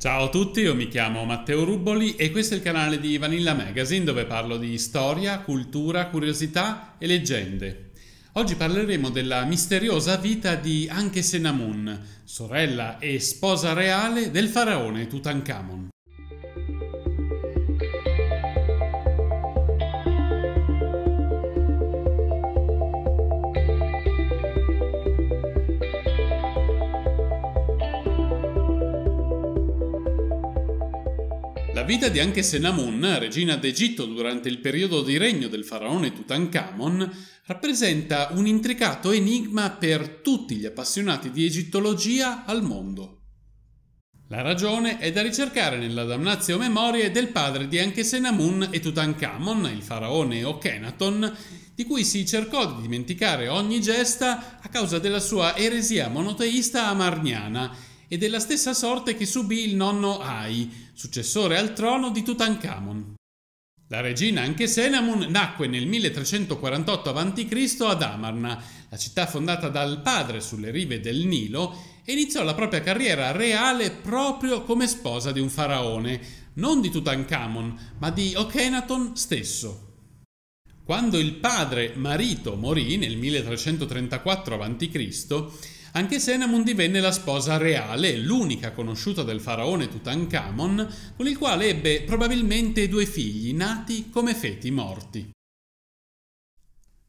Ciao a tutti, io mi chiamo Matteo Ruboli e questo è il canale di Vanilla Magazine dove parlo di storia, cultura, curiosità e leggende. Oggi parleremo della misteriosa vita di Anke Senamun, sorella e sposa reale del faraone Tutankhamon. La vita di Senamun, regina d'Egitto durante il periodo di regno del faraone Tutankhamon, rappresenta un intricato enigma per tutti gli appassionati di egittologia al mondo. La ragione è da ricercare nella damnazio memorie del padre di Senamun e Tutankhamon, il faraone Okenaton, di cui si cercò di dimenticare ogni gesta a causa della sua eresia monoteista amarniana e della stessa sorte che subì il nonno Ai, successore al trono di Tutankhamon. La regina anche Senamun nacque nel 1348 a.C. ad Amarna, la città fondata dal padre sulle rive del Nilo, e iniziò la propria carriera reale proprio come sposa di un faraone, non di Tutankhamon, ma di Okenaton stesso. Quando il padre marito morì nel 1334 a.C., anche Senamun divenne la sposa reale, l'unica conosciuta del faraone Tutankhamon, con il quale ebbe probabilmente due figli nati come feti morti.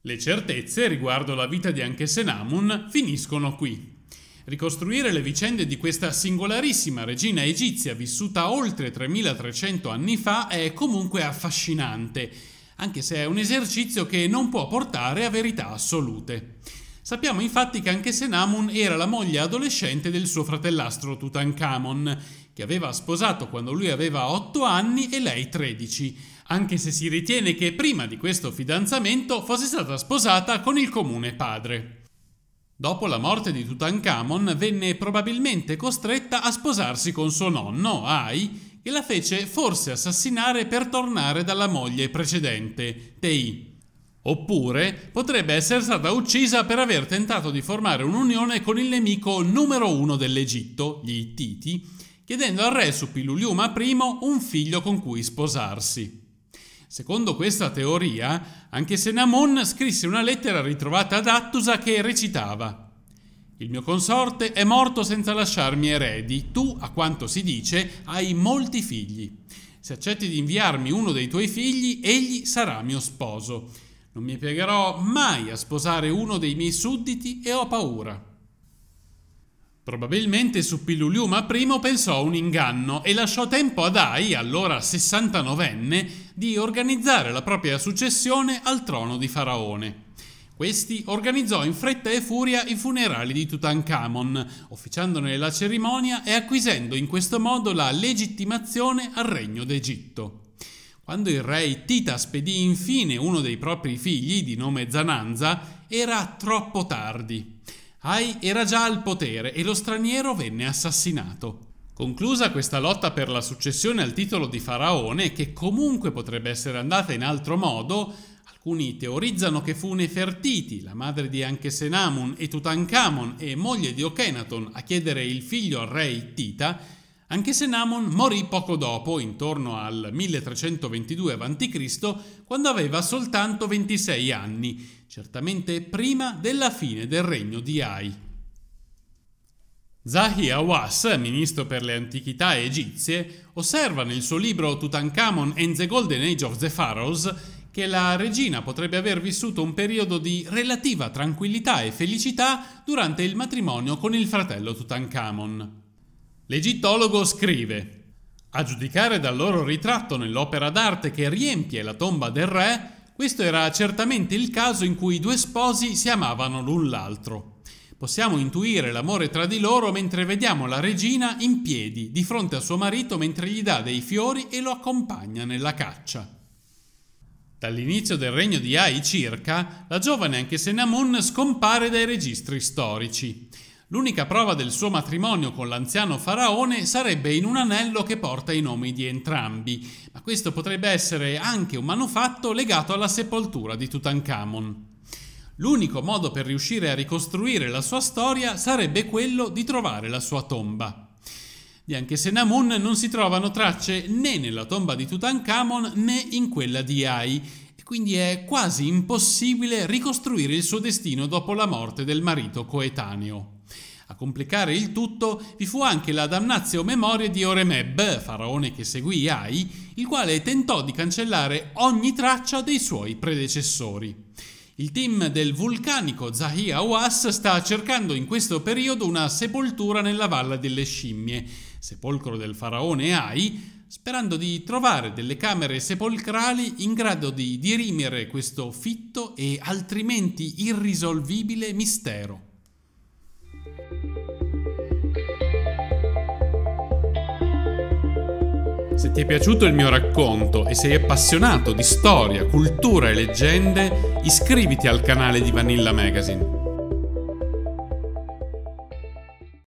Le certezze riguardo la vita di Anche Anchesenamun finiscono qui. Ricostruire le vicende di questa singolarissima regina egizia vissuta oltre 3300 anni fa è comunque affascinante, anche se è un esercizio che non può portare a verità assolute. Sappiamo infatti che anche Senamun era la moglie adolescente del suo fratellastro Tutankhamon, che aveva sposato quando lui aveva 8 anni e lei 13, anche se si ritiene che prima di questo fidanzamento fosse stata sposata con il comune padre. Dopo la morte di Tutankhamon venne probabilmente costretta a sposarsi con suo nonno, Ai, che la fece forse assassinare per tornare dalla moglie precedente, Tei. Oppure potrebbe essere stata uccisa per aver tentato di formare un'unione con il nemico numero uno dell'Egitto, gli Ittiti, chiedendo al re Suppiluliuma I un figlio con cui sposarsi. Secondo questa teoria, anche Senamon scrisse una lettera ritrovata ad Attusa che recitava Il mio consorte è morto senza lasciarmi eredi, tu, a quanto si dice, hai molti figli. Se accetti di inviarmi uno dei tuoi figli, egli sarà mio sposo. Non mi piegherò mai a sposare uno dei miei sudditi e ho paura. Probabilmente su Pilluliuma I pensò a un inganno e lasciò tempo ad Ai, allora 69enne, di organizzare la propria successione al trono di Faraone. Questi organizzò in fretta e furia i funerali di Tutankhamon, officiandone la cerimonia e acquisendo in questo modo la legittimazione al regno d'Egitto. Quando il re Tita spedì infine uno dei propri figli, di nome Zananza, era troppo tardi. Ai era già al potere e lo straniero venne assassinato. Conclusa questa lotta per la successione al titolo di faraone, che comunque potrebbe essere andata in altro modo, alcuni teorizzano che fu Nefertiti, la madre di Anchesenamun e Tutankhamon e moglie di Okenaton, a chiedere il figlio al re Tita, anche se Namon morì poco dopo, intorno al 1322 a.C., quando aveva soltanto 26 anni, certamente prima della fine del regno di Ai. Zahi Awas, ministro per le antichità egizie, osserva nel suo libro Tutankhamon and the Golden Age of the Pharaohs che la regina potrebbe aver vissuto un periodo di relativa tranquillità e felicità durante il matrimonio con il fratello Tutankhamon. L'egittologo scrive A giudicare dal loro ritratto nell'opera d'arte che riempie la tomba del re, questo era certamente il caso in cui i due sposi si amavano l'un l'altro. Possiamo intuire l'amore tra di loro mentre vediamo la regina in piedi di fronte a suo marito mentre gli dà dei fiori e lo accompagna nella caccia. Dall'inizio del regno di Ai circa, la giovane anche Senamun scompare dai registri storici. L'unica prova del suo matrimonio con l'anziano faraone sarebbe in un anello che porta i nomi di entrambi, ma questo potrebbe essere anche un manufatto legato alla sepoltura di Tutankhamon. L'unico modo per riuscire a ricostruire la sua storia sarebbe quello di trovare la sua tomba. Di Anchesenamun non si trovano tracce né nella tomba di Tutankhamon né in quella di Ai, e quindi è quasi impossibile ricostruire il suo destino dopo la morte del marito coetaneo. A complicare il tutto vi fu anche la damnazio memoria di Oremeb, faraone che seguì Ai, il quale tentò di cancellare ogni traccia dei suoi predecessori. Il team del vulcanico Zahi Awas sta cercando in questo periodo una sepoltura nella Valle delle Scimmie, sepolcro del faraone Ai, sperando di trovare delle camere sepolcrali in grado di dirimere questo fitto e altrimenti irrisolvibile mistero. Se ti è piaciuto il mio racconto e sei appassionato di storia, cultura e leggende, iscriviti al canale di Vanilla Magazine.